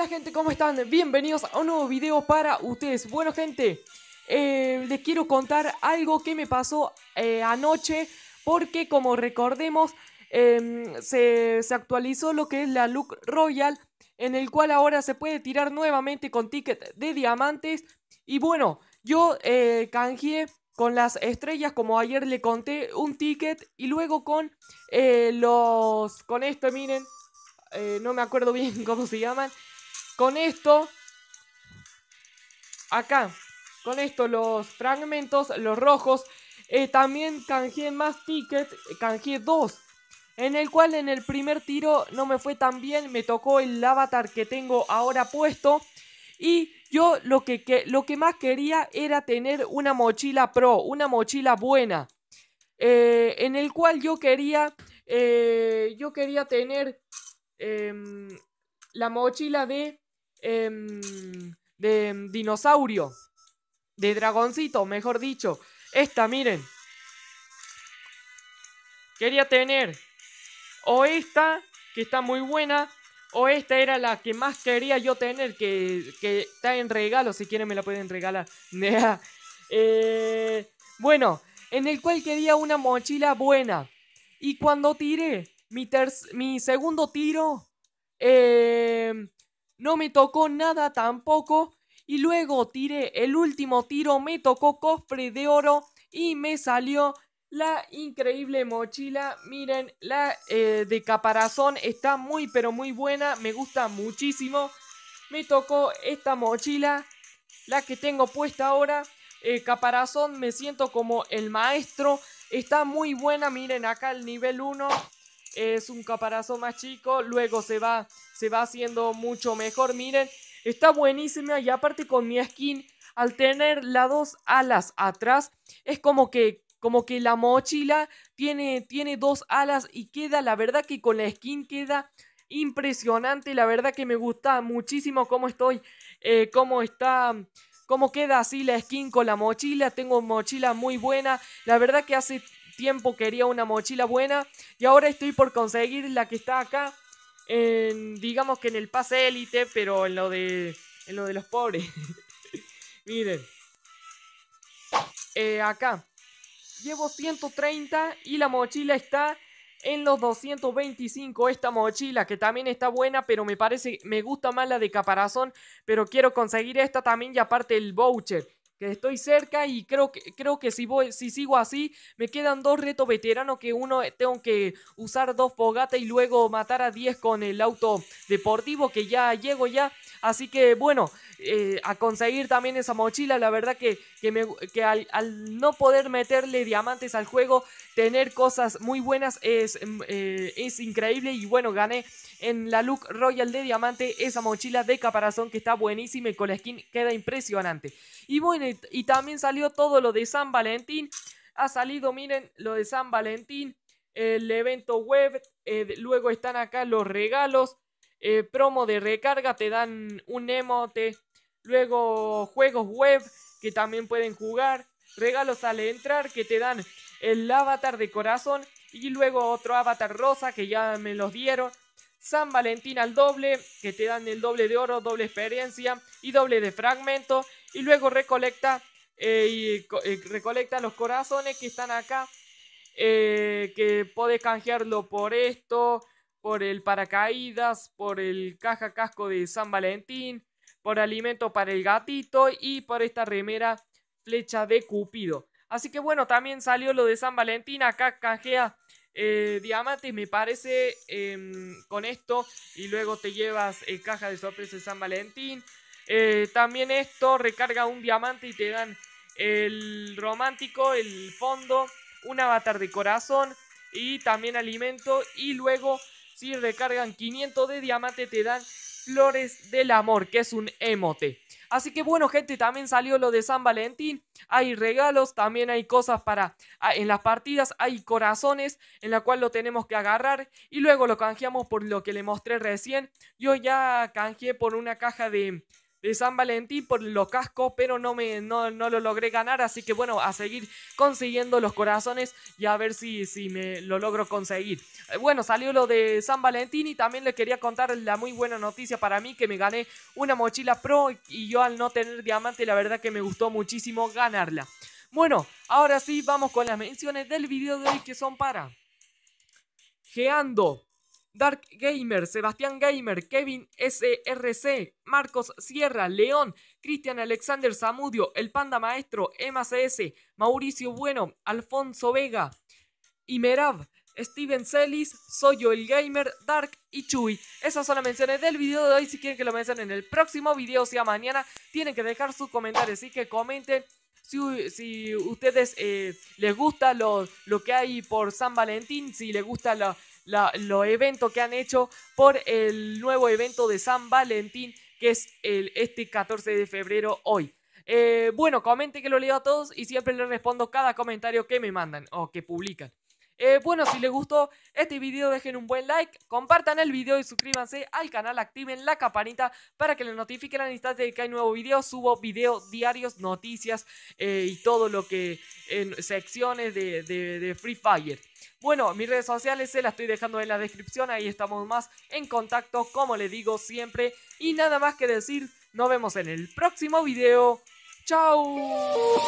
Hola gente, ¿cómo están? Bienvenidos a un nuevo video para ustedes. Bueno gente, eh, les quiero contar algo que me pasó eh, anoche porque como recordemos em, se, actualizó lo que es la Look Royal en el cual ahora se puede tirar nuevamente con ticket de diamantes y bueno, yo eh, canjeé con las estrellas como ayer le conté un ticket y luego con los con esto miren no me acuerdo bien cómo se llaman con esto, acá, con esto los fragmentos, los rojos, eh, también canjeé más tickets, canjeé dos. En el cual en el primer tiro no me fue tan bien, me tocó el avatar que tengo ahora puesto. Y yo lo que, lo que más quería era tener una mochila pro, una mochila buena. Eh, en el cual yo quería, eh, yo quería tener em, la mochila de Em, de dinosaurio, de dragoncito, mejor dicho. Esta, miren. Quería tener o esta, que está muy buena, o esta era la que más quería yo tener, que, que está en regalo, si quieren me la pueden regalar. Eh, bueno, en el cual quería una mochila buena. Y cuando tiré mi, mi segundo tiro, eh, no me tocó nada tampoco. Y luego tiré el último tiro, me tocó cofre de oro y me salió la increíble mochila. Miren, la eh, de caparazón está muy pero muy buena, me gusta muchísimo. Me tocó esta mochila, la que tengo puesta ahora. Eh, caparazón, me siento como el maestro. Está muy buena, miren acá el nivel 1 es un caparazo más chico, luego se va, se va haciendo mucho mejor. Miren, está buenísima y aparte con mi skin, al tener las dos alas atrás, es como que, como que la mochila tiene, tiene dos alas y queda, la verdad que con la skin queda impresionante, la verdad que me gusta muchísimo cómo estoy, eh, cómo está cómo queda así la skin con la mochila. Tengo mochila muy buena. La verdad que hace tiempo quería una mochila buena y ahora estoy por conseguir la que está acá, en, digamos que en el pase élite, pero en lo de, en lo de los pobres. Miren, eh, acá llevo 130 y la mochila está en los 225 esta mochila que también está buena pero me parece me gusta más la de caparazón pero quiero conseguir esta también y aparte el voucher que estoy cerca y creo que, creo que si, voy, si sigo así, me quedan dos retos veteranos que uno eh, tengo que usar dos fogatas y luego matar a 10 con el auto deportivo que ya llego ya. Así que bueno, eh, a conseguir también esa mochila, la verdad que, al, no poder meterle diamantes al juego, tener cosas muy buenas es, mm, eh, es increíble y bueno, gané en la Look Royal de diamante esa mochila de caparazón que está buenísima y con la skin queda impresionante. Y bueno, y también salió todo lo de San Valentín. Ha salido, miren, lo de San Valentín, el evento web, eh, luego están acá los regalos, eh, promo de recarga, te dan un emote, luego juegos web que también pueden jugar, regalos al entrar que te dan el avatar de corazón y luego otro avatar rosa que ya me los dieron. San Valentín al doble, que te dan el doble de oro, doble experiencia y doble de fragmento y luego recolecta, eh, eh, recolecta los corazones que están acá, eh, que puedes canjearlo por esto, por el paracaídas, por el caja casco de San Valentín, por alimento para el gatito y por esta remera flecha de Cupido. Así que bueno, también salió lo de San Valentín, acá canjea diamantes, me parece, em, con esto. Y luego te llevas caja de sorpresa de San Valentín. Eh, también esto recarga un diamante y te dan el romántico, el fondo, un avatar de corazón y también alimento. Y luego, si recargan 500 de diamante, te dan flores del amor, que es un emote. Así que bueno, gente, también salió lo de San Valentín. Hay regalos, también hay cosas para ah, en las partidas, hay corazones en la cual lo tenemos que agarrar y luego lo canjeamos por lo que le mostré recién. Yo ya canjeé por una caja de de San Valentín por los cascos, pero no, me, no, no, lo logré ganar. Así que bueno, a seguir consiguiendo los corazones y a ver si, si me lo logro conseguir. Eh, bueno, salió lo de San Valentín y también les quería contar la muy buena noticia para mí que me gané una mochila pro y yo al no tener diamante la verdad que me gustó muchísimo ganarla. Bueno, ahora sí vamos con las menciones del video de hoy que son para... Geando, Dark Gamer, Sebastián Gamer, Kevin SRC, Marcos Sierra, León, Cristian Alexander Zamudio, El Panda Maestro, MCS, Mauricio Bueno, Alfonso Vega, Imerav, Steven Celis, Soy el Gamer, Dark y Chuy. Esas son las menciones del video de hoy. Si quieren que lo mencionen en el próximo video, o sea mañana, tienen que dejar sus comentarios y que comenten si, a ustedes eh, les gusta lo, que hay por San Valentín, si les gusta los eventos que han hecho por el nuevo evento de San Valentín, que es el, este 14 de febrero hoy. Eh, bueno, comente que lo leo a todos y siempre les respondo cada comentario que me mandan o que publican. Eh, bueno, si les gustó este video, dejen un buen like, compartan el video y suscríbanse al canal, activen la campanita para que les notifiquen al instante de que hay nuevo video. Subo videos diarios, noticias eh, y todo lo que en secciones de, de Free Fire. Bueno, mis redes sociales se las estoy dejando en la descripción, ahí estamos más en contacto, como les digo siempre. Y nada más que decir, nos vemos en el próximo video. ¡Chao!